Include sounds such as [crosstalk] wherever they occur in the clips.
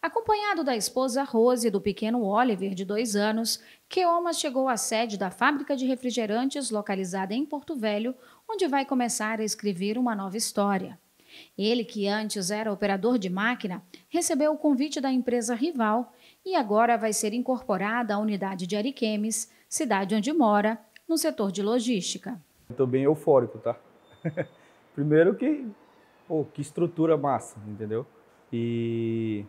Acompanhado da esposa Rose e do pequeno Oliver, de dois anos, Keoma chegou à sede da fábrica de refrigerantes localizada em Porto Velho, onde vai começar a escrever uma nova história. Ele, que antes era operador de máquina, recebeu o convite da empresa rival e agora vai ser incorporada à unidade de Ariquemes, cidade onde mora, no setor de logística. Estou bem eufórico, tá? [laughs] Primeiro que, pô, que estrutura massa, entendeu? E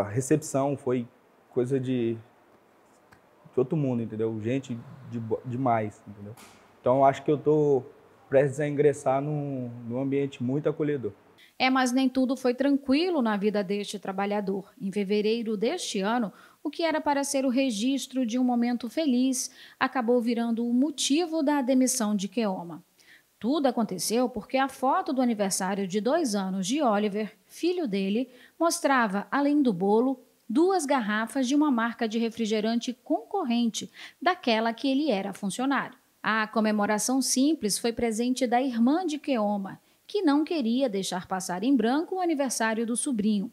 a recepção foi coisa de, de outro mundo, entendeu? Gente de, demais, entendeu? Então acho que eu estou prestes a ingressar num, num ambiente muito acolhedor. É, mas nem tudo foi tranquilo na vida deste trabalhador. Em fevereiro deste ano, o que era para ser o registro de um momento feliz acabou virando o motivo da demissão de Keoma. Tudo aconteceu porque a foto do aniversário de dois anos de Oliver, filho dele, mostrava, além do bolo, duas garrafas de uma marca de refrigerante concorrente daquela que ele era funcionário. A comemoração simples foi presente da irmã de Keoma, que não queria deixar passar em branco o aniversário do sobrinho.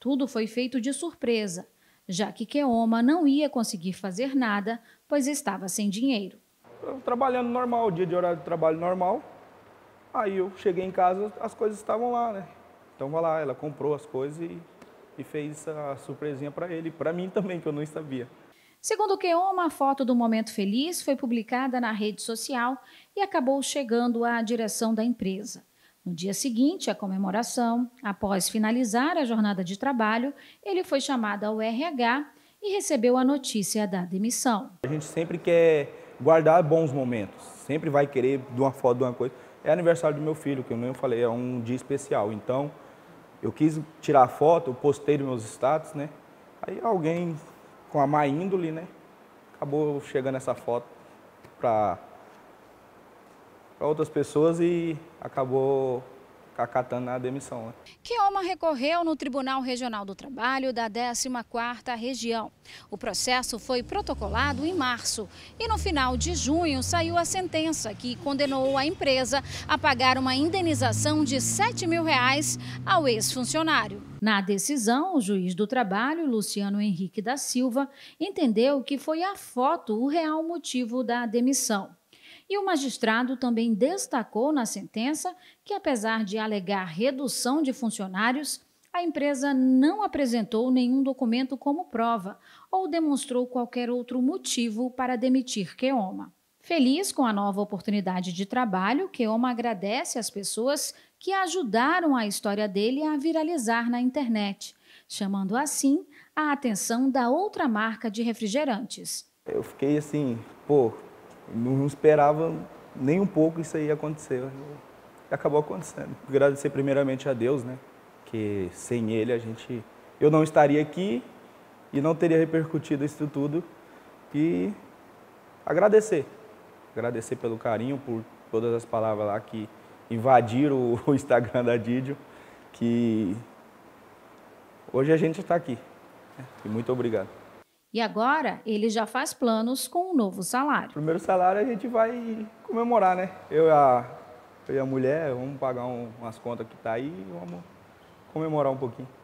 Tudo foi feito de surpresa, já que Keoma não ia conseguir fazer nada, pois estava sem dinheiro trabalhando normal, dia de horário de trabalho normal. Aí eu cheguei em casa, as coisas estavam lá, né? Então vai lá, ela comprou as coisas e, e fez a surpresinha para ele, para mim [laughs] também, que eu não sabia. Segundo o Keoma, a foto do momento feliz foi publicada na rede social e acabou chegando à direção da empresa. No dia seguinte, à comemoração, após finalizar a jornada de trabalho, ele foi chamado ao RH e recebeu a notícia da demissão. A gente sempre quer guardar bons momentos. Sempre vai querer de uma foto, de uma coisa. É aniversário do meu filho, que eu nem falei, é um dia especial. Então, eu quis tirar a foto, eu postei nos meus status, né? Aí alguém com a má índole, né? Acabou chegando essa foto para outras pessoas e acabou acatando a demissão. Né? Kioma recorreu no Tribunal Regional do Trabalho da 14ª Região. O processo foi protocolado em março e no final de junho saiu a sentença que condenou a empresa a pagar uma indenização de 7 mil reais ao ex-funcionário. Na decisão, o juiz do trabalho, Luciano Henrique da Silva, entendeu que foi a foto o real motivo da demissão. E o magistrado também destacou na sentença que, apesar de alegar redução de funcionários, a empresa não apresentou nenhum documento como prova ou demonstrou qualquer outro motivo para demitir Keoma. Feliz com a nova oportunidade de trabalho, Keoma agradece as pessoas que ajudaram a história dele a viralizar na internet, chamando assim a atenção da outra marca de refrigerantes. Eu fiquei assim, pô, não esperava nem um pouco isso aí acontecer. Acabou acontecendo. Agradecer primeiramente a Deus, né? Que sem Ele a gente, eu não estaria aqui e não teria repercutido isso tudo. E agradecer, agradecer pelo carinho, por todas as palavras lá que invadiram o [laughs] Instagram da Didio, que hoje a gente está aqui. E muito obrigado. E agora ele já faz planos com um novo salário. Primeiro salário a gente vai comemorar, né? Eu e a, eu e a mulher, vamos pagar um, umas contas que tá aí e vamos comemorar um pouquinho.